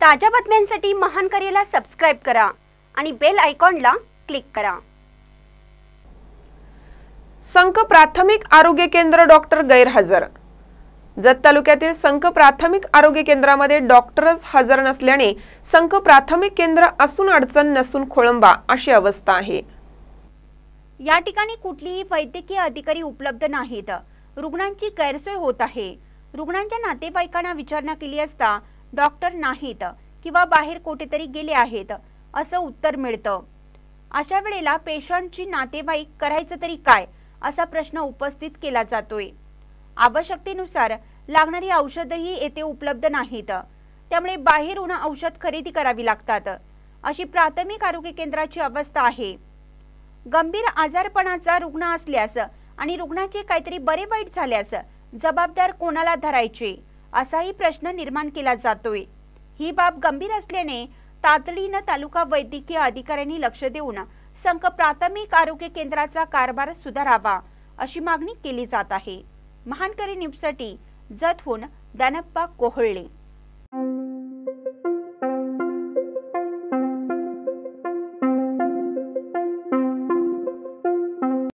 ताज्या बातम्यांसाठी महान करेला सबस्क्राईब करा आणि बेल आयकॉनला क्लिक करा संक प्राथमिक आरोग्य केंद्र डॉक्टर गैरहजर जत तालुक्यातील संक प्राथमिक आरोग्य केंद्रामध्ये डॉक्टरच हजर नसल्याने संक प्राथमिक केंद्र असून अडचण नसून खोळंबा अशी अवस्था आहे या ठिकाणी कुठलीही वैद्यकीय अधिकारी उपलब्ध नाहीत रुग्णांची गैरसोय होत आहे रुग्णांच्या नातेवाईकांना विचारणा केली असता डॉक्टर नाहीत किंवा बाहेर कुठेतरी गेले आहेत असं उत्तर मिळतं अशा वेळेला पेशंटची नातेवाईक करायचं तरी काय असा प्रश्न उपस्थित केला जातोय आवश्यकतेनुसार लागणारी औषधही येथे उपलब्ध नाहीत त्यामुळे बाहेरून औषध खरेदी करावी लागतात अशी प्राथमिक आरोग्य केंद्राची अवस्था आहे गंभीर आजारपणाचा रुग्ण असल्यास आणि रुग्णाचे काहीतरी बरे वाईट झाल्यास जबाबदार कोणाला धरायचे असाही प्रश्न निर्माण केला जातोय ही बाब गंभीर असल्याने तातडीनं तालुका वैद्यकीय अधिकाऱ्यांनी लक्ष देऊन संघ प्राथमिक आरोग्य केंद्राचा कारभार सुधारावा अशी मागणी केली जात आहे महानकरी न्यूजसाठी जतहून दानप्पा कोहळले